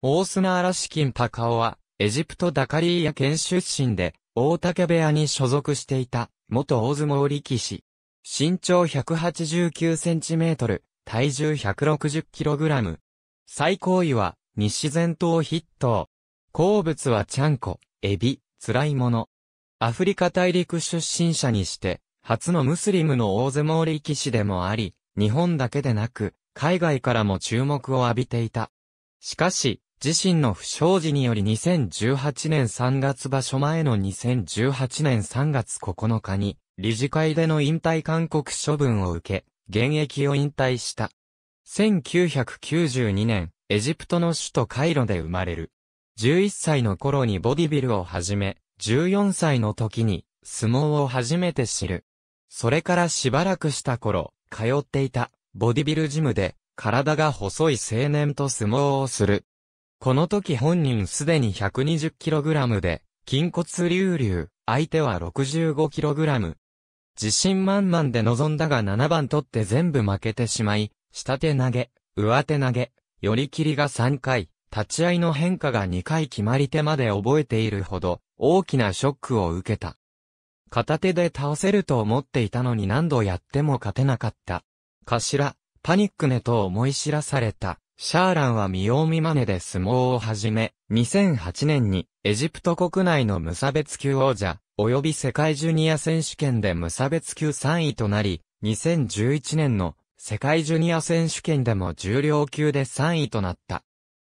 大砂嵐金高尾は、エジプトダカリーヤ県出身で、大竹部屋に所属していた、元大相撲力士。身長189センチメートル、体重160キログラム。最高位は、西前頭筆頭。好物はちゃんこ、エビ、辛いもの。アフリカ大陸出身者にして、初のムスリムの大相撲力士でもあり、日本だけでなく、海外からも注目を浴びていた。しかし、自身の不祥事により2018年3月場所前の2018年3月9日に、理事会での引退勧告処分を受け、現役を引退した。1992年、エジプトの首都カイロで生まれる。11歳の頃にボディビルを始め、14歳の時に相撲を初めて知る。それからしばらくした頃、通っていたボディビルジムで体が細い青年と相撲をする。この時本人すでに 120kg で、筋骨隆々、相手は 65kg。自信満々で臨んだが7番取って全部負けてしまい、下手投げ、上手投げ、寄り切りが3回、立ち合いの変化が2回決まり手まで覚えているほど、大きなショックを受けた。片手で倒せると思っていたのに何度やっても勝てなかった。頭、パニックねと思い知らされた。シャーランは見よう見まねで相撲をはじめ、2008年にエジプト国内の無差別級王者、及び世界ジュニア選手権で無差別級3位となり、2011年の世界ジュニア選手権でも重量級で3位となった。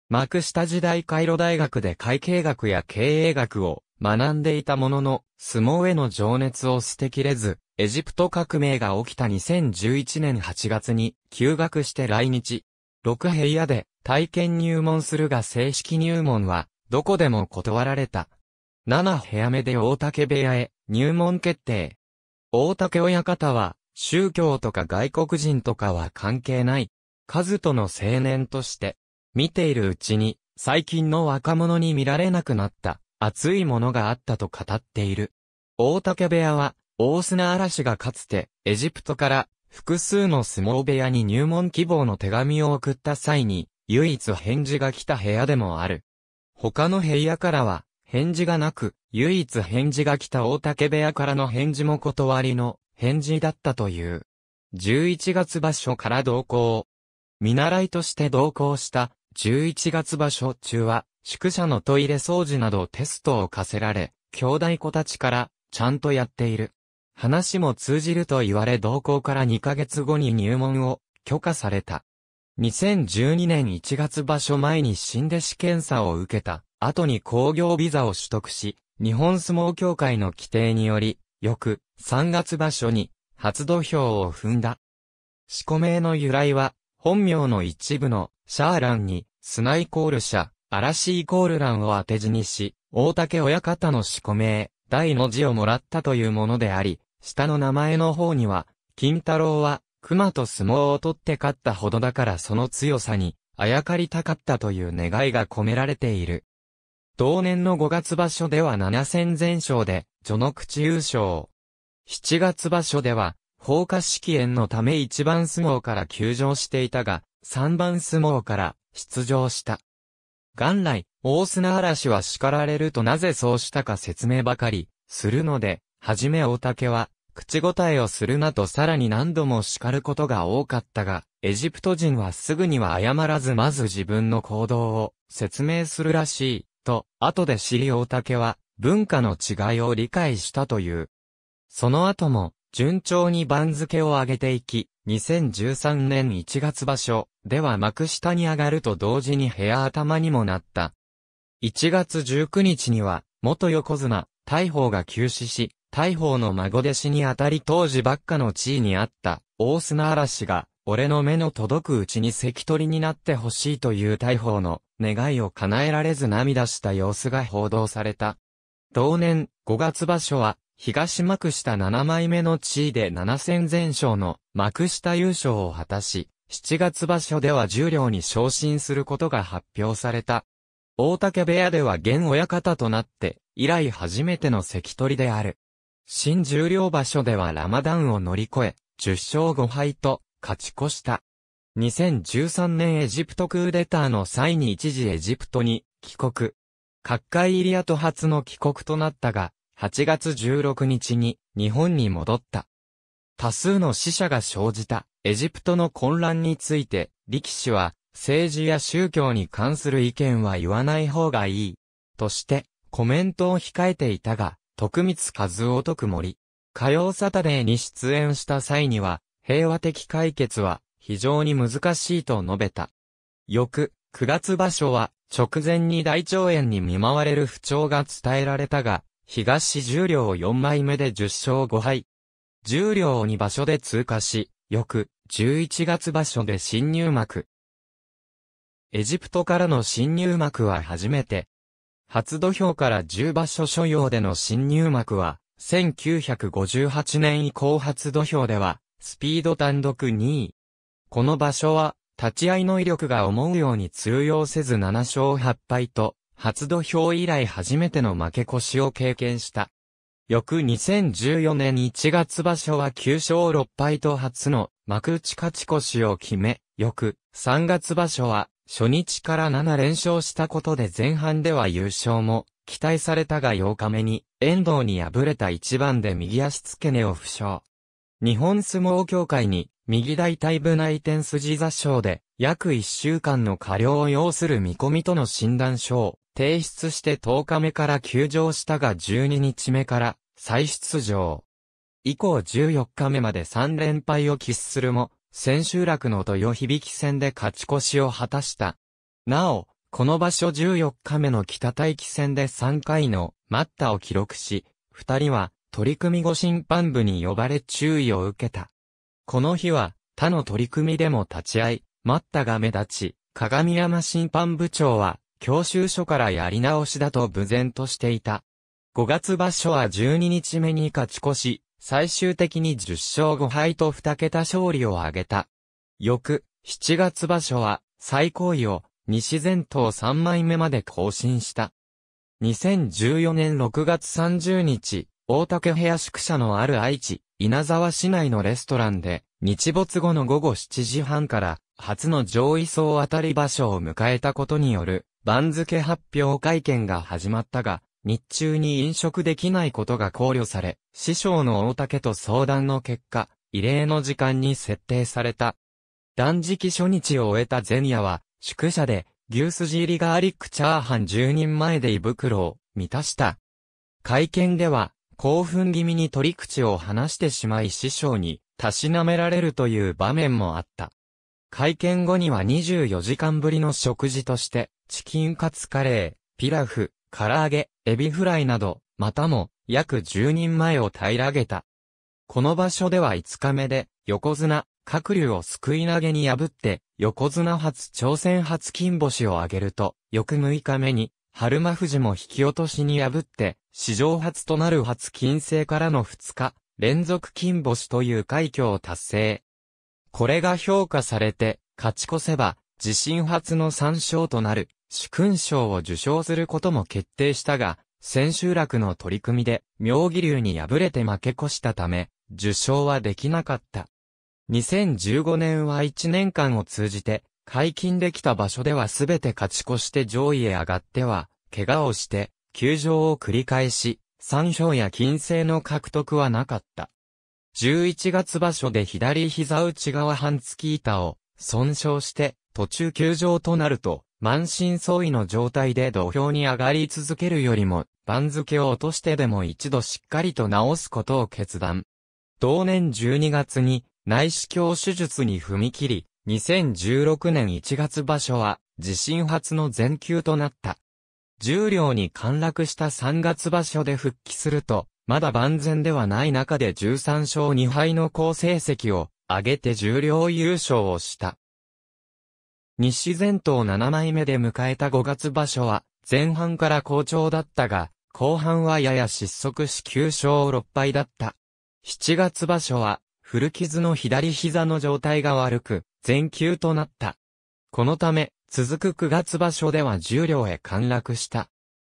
幕下時代カイロ大学で会計学や経営学を学んでいたものの、相撲への情熱を捨てきれず、エジプト革命が起きた2011年8月に休学して来日。6部屋で体験入門するが正式入門はどこでも断られた。7部屋目で大竹部屋へ入門決定。大竹親方は宗教とか外国人とかは関係ない。カズとの青年として、見ているうちに最近の若者に見られなくなった熱いものがあったと語っている。大竹部屋は大砂嵐がかつてエジプトから複数の相撲部屋に入門希望の手紙を送った際に、唯一返事が来た部屋でもある。他の部屋からは、返事がなく、唯一返事が来た大竹部屋からの返事も断りの返事だったという。11月場所から同行。見習いとして同行した11月場所中は、宿舎のトイレ掃除などテストを課せられ、兄弟子たちから、ちゃんとやっている。話も通じると言われ同行から2ヶ月後に入門を許可された。2012年1月場所前に新弟子検査を受けた後に工業ビザを取得し、日本相撲協会の規定により、翌3月場所に初土俵を踏んだ。四個名の由来は、本名の一部のシャーランに砂イコール社、嵐イコールランを当て字にし、大竹親方の四個名、大の字をもらったというものであり、下の名前の方には、金太郎は、熊と相撲を取って勝ったほどだからその強さに、あやかりたかったという願いが込められている。同年の5月場所では7戦全勝で、序の口優勝。7月場所では、放火式演のため1番相撲から休場していたが、3番相撲から出場した。元来、大砂嵐は叱られるとなぜそうしたか説明ばかり、するので、はじめ大竹は、口答えをするなとさらに何度も叱ることが多かったが、エジプト人はすぐには謝らずまず自分の行動を説明するらしい、と、後で知り大竹は、文化の違いを理解したという。その後も、順調に番付を上げていき、2013年1月場所では幕下に上がると同時に部屋頭にもなった。1月19日には、元横綱、大鵬が急死し、大砲の孫弟子にあたり当時ばっかの地位にあった大砂嵐が、俺の目の届くうちに関取になってほしいという大砲の願いを叶えられず涙した様子が報道された。同年5月場所は、東幕下7枚目の地位で7戦全勝の幕下優勝を果たし、7月場所では十両に昇進することが発表された。大竹部屋では現親方となって、以来初めての関取である。新重量場所ではラマダンを乗り越え、10勝5敗と勝ち越した。2013年エジプトクーデターの際に一時エジプトに帰国。各界入り後初の帰国となったが、8月16日に日本に戻った。多数の死者が生じたエジプトの混乱について、力士は政治や宗教に関する意見は言わない方がいい、としてコメントを控えていたが、徳光和夫徳森。火曜サタデーに出演した際には、平和的解決は非常に難しいと述べた。翌、9月場所は、直前に大腸炎に見舞われる不調が伝えられたが、東十両4枚目で10勝5敗。十両2場所で通過し、翌、11月場所で新入幕。エジプトからの新入幕は初めて、初土俵から10場所所要での新入幕は、1958年以降初土俵では、スピード単独2位。この場所は、立ち合いの威力が思うように通用せず7勝8敗と、初土俵以来初めての負け越しを経験した。翌2014年1月場所は9勝6敗と初の幕内勝ち越しを決め、翌3月場所は初日から7連勝したことで前半では優勝も期待されたが8日目に遠藤に敗れた一番で右足付け根を負傷。日本相撲協会に右大腿部内転筋座章で約1週間の過料を要する見込みとの診断書を提出して10日目から休場したが12日目から再出場。以降14日目まで3連敗を喫するも、千秋楽の豊響戦で勝ち越しを果たした。なお、この場所14日目の北大気戦で3回の待ったを記録し、二人は取組後審判部に呼ばれ注意を受けた。この日は他の取組でも立ち会い、待ったが目立ち、鏡山審判部長は教習所からやり直しだと無然としていた。5月場所は12日目に勝ち越し、最終的に10勝5敗と2桁勝利を挙げた。翌、7月場所は、最高位を、西前頭3枚目まで更新した。2014年6月30日、大竹部屋宿舎のある愛知、稲沢市内のレストランで、日没後の午後7時半から、初の上位層あたり場所を迎えたことによる、番付発表会見が始まったが、日中に飲食できないことが考慮され、師匠の大竹と相談の結果、異例の時間に設定された。断食初日を終えた前夜は、宿舎で、牛すじ入りガーリックチャーハン10人前で胃袋を満たした。会見では、興奮気味に取り口を離してしまい師匠に、たしなめられるという場面もあった。会見後には24時間ぶりの食事として、チキンカツカレー、ピラフ、唐揚げ、エビフライなど、またも、約10人前を平らげた。この場所では5日目で、横綱、各流を救い投げに破って、横綱初挑戦初金星を挙げると、翌6日目に、春間富士も引き落としに破って、史上初となる初金星からの2日、連続金星という快挙を達成。これが評価されて、勝ち越せば、自身初の3勝となる、主勲賞を受賞することも決定したが、千秋楽の取り組みで、妙義龍に敗れて負け越したため、受賞はできなかった。2015年は1年間を通じて、解禁できた場所ではすべて勝ち越して上位へ上がっては、怪我をして、休場を繰り返し、三票や金星の獲得はなかった。11月場所で左膝内側半月板を損傷して途中休場となると満身創痍の状態で土俵に上がり続けるよりも、番付を落としてでも一度しっかりと治すことを決断。同年12月に内視鏡手術に踏み切り、2016年1月場所は自身初の全休となった。重量に陥落した3月場所で復帰すると、まだ万全ではない中で13勝2敗の好成績を上げて重量優勝をした。西全島7枚目で迎えた5月場所は、前半から好調だったが、後半はやや失速し9勝6敗だった。7月場所は、古傷の左膝の状態が悪く、全休となった。このため、続く9月場所では重量へ陥落した。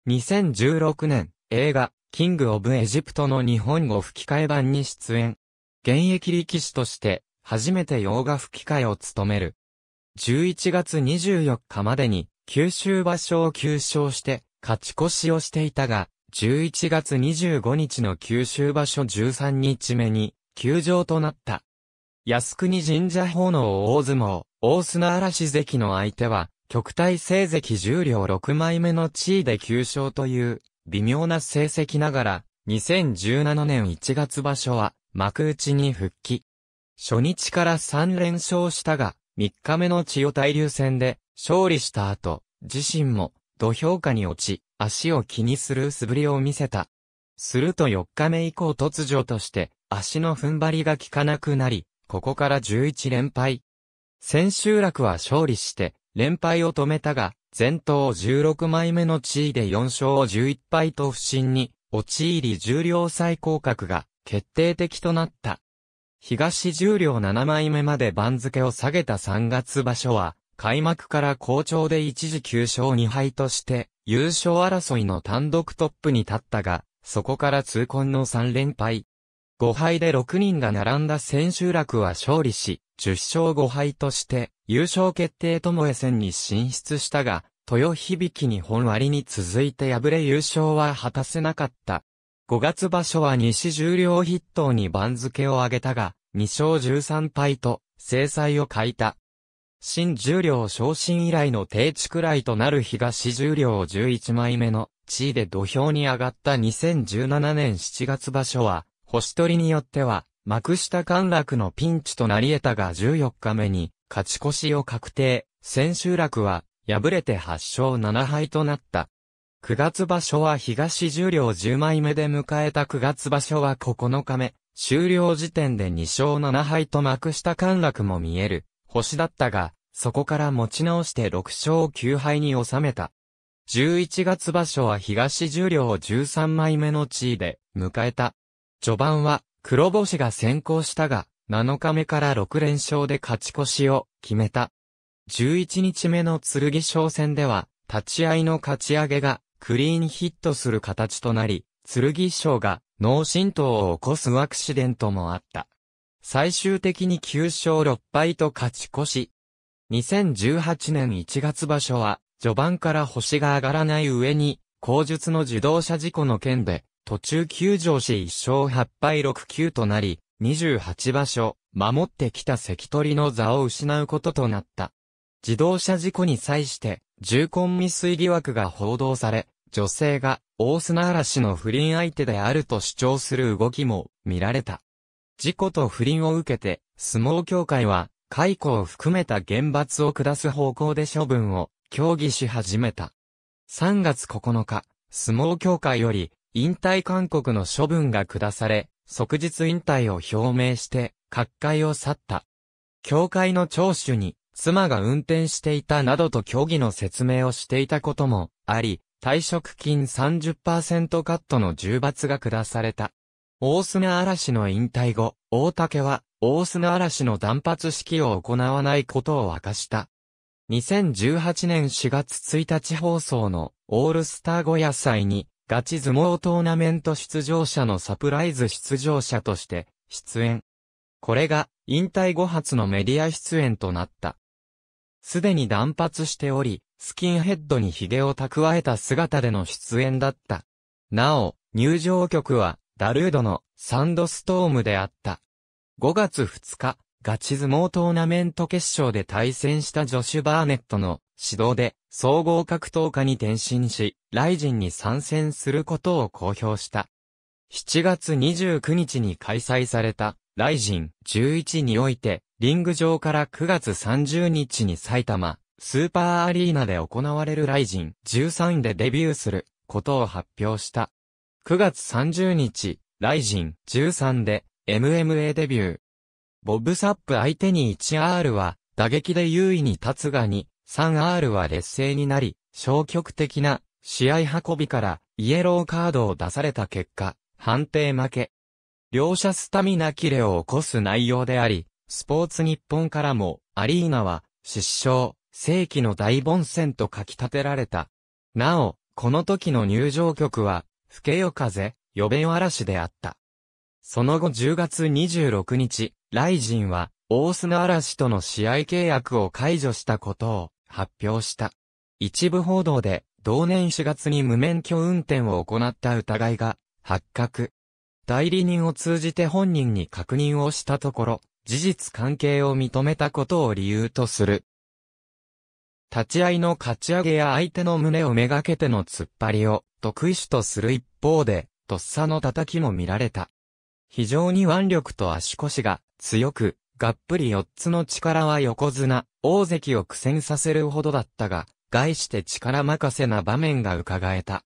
2016年、映画、キング・オブ・エジプトの日本語吹き替え版に出演。現役力士として、初めて洋画吹き替えを務める。11月24日までに九州場所を休勝して勝ち越しをしていたが、11月25日の九州場所13日目に休場となった。靖国神社の大相撲、大砂嵐関の相手は、極体成績十両6枚目の地位で休勝という、微妙な成績ながら、2017年1月場所は、幕内に復帰。初日から3連勝したが、3日目の千代大流戦で勝利した後、自身も土俵下に落ち、足を気にする素振りを見せた。すると4日目以降突如として足の踏ん張りが効かなくなり、ここから11連敗。千秋楽は勝利して、連敗を止めたが、前頭16枚目の地位で4勝11敗と不振に、陥り重量最高格が決定的となった。東十両7枚目まで番付を下げた3月場所は、開幕から好調で一時9勝2敗として、優勝争いの単独トップに立ったが、そこから痛恨の3連敗。5敗で6人が並んだ千秋楽は勝利し、10勝5敗として、優勝決定ともえ戦に進出したが、豊響に本割に続いて敗れ優勝は果たせなかった。5月場所は西十両筆頭に番付を上げたが、2勝13敗と、制裁を欠いた。新十両昇進以来の低地くらいとなる東十両11枚目の地位で土俵に上がった2017年7月場所は、星取りによっては、幕下陥落のピンチとなり得たが14日目に、勝ち越しを確定、千秋楽は、敗れて8勝7敗となった。9月場所は東十両10枚目で迎えた9月場所は9日目、終了時点で2勝7敗と幕下陥落も見える、星だったが、そこから持ち直して6勝9敗に収めた。11月場所は東十両13枚目の地位で迎えた。序盤は黒星が先行したが、7日目から6連勝で勝ち越しを決めた。11日目の剣翔戦では、立ち合いの勝ち上げがクリーンヒットする形となり、剣翔が脳震盪を起こすアクシデントもあった。最終的に9勝6敗と勝ち越し。2018年1月場所は、序盤から星が上がらない上に、後述の自動車事故の件で、途中休場し1勝8敗6級となり、28場所、守ってきた関取の座を失うこととなった。自動車事故に際して、重婚未遂疑惑が報道され、女性が大砂嵐の不倫相手であると主張する動きも見られた。事故と不倫を受けて、相撲協会は、解雇を含めた厳罰を下す方向で処分を協議し始めた。3月9日、相撲協会より、引退勧告の処分が下され、即日引退を表明して、各界を去った。協会の聴取に、妻が運転していたなどと協議の説明をしていたこともあり、退職金30%カットの重罰が下された。大砂嵐の引退後、大竹は、大砂嵐の断髪式を行わないことを明かした。2018年4月1日放送のオールスター後野祭にガチ相撲トーナメント出場者のサプライズ出場者として出演。これが引退後初のメディア出演となった。すでに断髪しており、スキンヘッドに髭を蓄えた姿での出演だった。なお、入場曲は、ダルードのサンドストームであった。5月2日、ガチ相撲トーナメント決勝で対戦したジョシュ・バーネットの指導で総合格闘家に転身し、ライジンに参戦することを公表した。7月29日に開催されたライジン11において、リング上から9月30日に埼玉、スーパーアリーナで行われるライジン13でデビューすることを発表した。9月30日、ライジン13で MMA デビュー。ボブサップ相手に 1R は打撃で優位に立つがに、3R は劣勢になり、消極的な試合運びからイエローカードを出された結果、判定負け。両者スタミナ切れを起こす内容であり、スポーツ日本からも、アリーナは、失笑、世紀の大凡戦と書き立てられた。なお、この時の入場曲は、吹けよ風、呼べよ嵐であった。その後10月26日、ライジンは、大砂嵐との試合契約を解除したことを発表した。一部報道で、同年4月に無免許運転を行った疑いが発覚。代理人を通じて本人に確認をしたところ、事実関係を認めたことを理由とする。立ち合いの勝ち上げや相手の胸をめがけての突っ張りを得意種とする一方で、とっさの叩きも見られた。非常に腕力と足腰が強く、がっぷり四つの力は横綱、大関を苦戦させるほどだったが、概して力任せな場面が伺えた。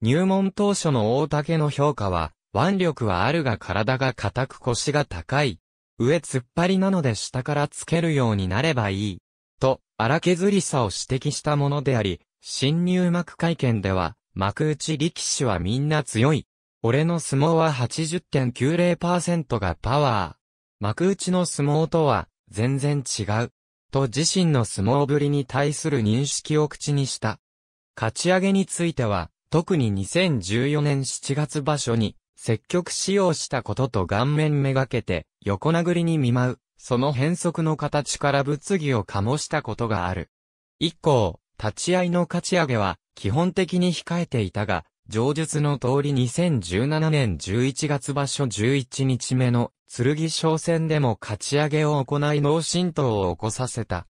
入門当初の大竹の評価は、腕力はあるが体が硬く腰が高い。上突っ張りなので下からつけるようになればいい。と、荒削りさを指摘したものであり、新入幕会見では、幕内力士はみんな強い。俺の相撲は80.90%がパワー。幕内の相撲とは、全然違う。と自身の相撲ぶりに対する認識を口にした。勝ち上げについては、特に2014年7月場所に、積極使用したことと顔面めがけて、横殴りに見舞う、その変則の形から物議を醸したことがある。以降、立ち合いの勝ち上げは、基本的に控えていたが、上述の通り2017年11月場所11日目の剣商戦でも勝ち上げを行い脳震盪を起こさせた。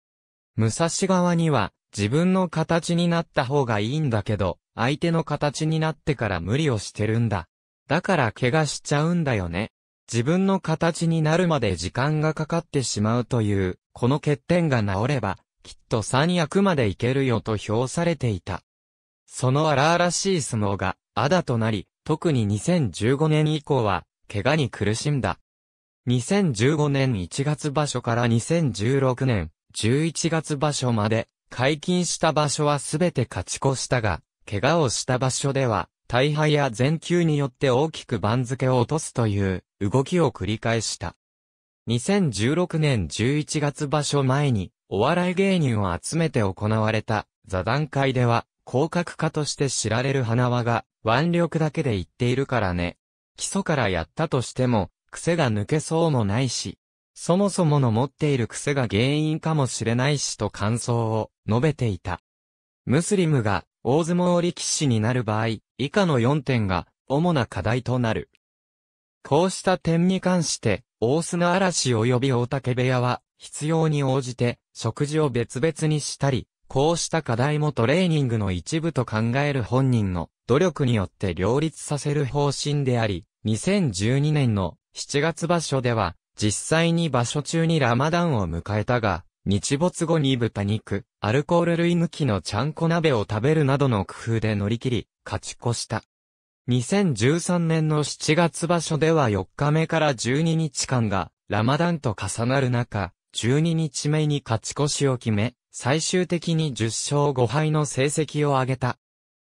武蔵側には自分の形になった方がいいんだけど、相手の形になってから無理をしてるんだ。だから怪我しちゃうんだよね。自分の形になるまで時間がかかってしまうという、この欠点が治れば、きっと三役までいけるよと評されていた。その荒々しい相撲が、あだとなり、特に2015年以降は、怪我に苦しんだ。2015年1月場所から2016年11月場所まで解禁した場所はすべて勝ち越したが、怪我をした場所では大敗や全球によって大きく番付を落とすという動きを繰り返した。2016年11月場所前にお笑い芸人を集めて行われた座談会では広角化として知られる花輪が腕力だけで言っているからね。基礎からやったとしても癖が抜けそうもないし、そもそもの持っている癖が原因かもしれないしと感想を述べていた。ムスリムが大相撲力士になる場合、以下の4点が主な課題となる。こうした点に関して、大砂嵐及び大竹部屋は、必要に応じて、食事を別々にしたり、こうした課題もトレーニングの一部と考える本人の努力によって両立させる方針であり、2012年の7月場所では、実際に場所中にラマダンを迎えたが、日没後に豚肉、アルコール類抜きのちゃんこ鍋を食べるなどの工夫で乗り切り、勝ち越した。2013年の7月場所では4日目から12日間が、ラマダンと重なる中、12日目に勝ち越しを決め、最終的に10勝5敗の成績を上げた。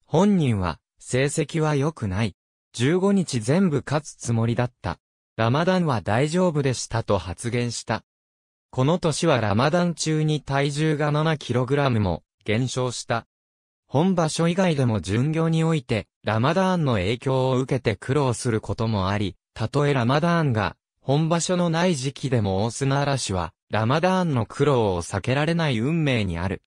本人は、成績は良くない。15日全部勝つつもりだった。ラマダンは大丈夫でしたと発言した。この年はラマダン中に体重が 7kg も減少した。本場所以外でも巡業において、ラマダーンの影響を受けて苦労することもあり、たとえラマダーンが、本場所のない時期でも大砂嵐は、ラマダーンの苦労を避けられない運命にある。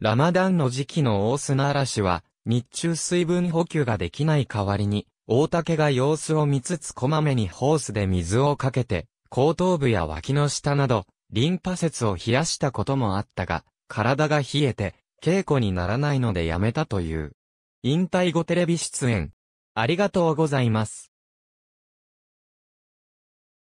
ラマダーンの時期の大砂嵐は、日中水分補給ができない代わりに、大竹が様子を見つつこまめにホースで水をかけて、後頭部や脇の下など、リンパ節を冷やしたこともあったが、体が冷えて、稽古にならないのでやめたという。引退後テレビ出演。ありがとうございます。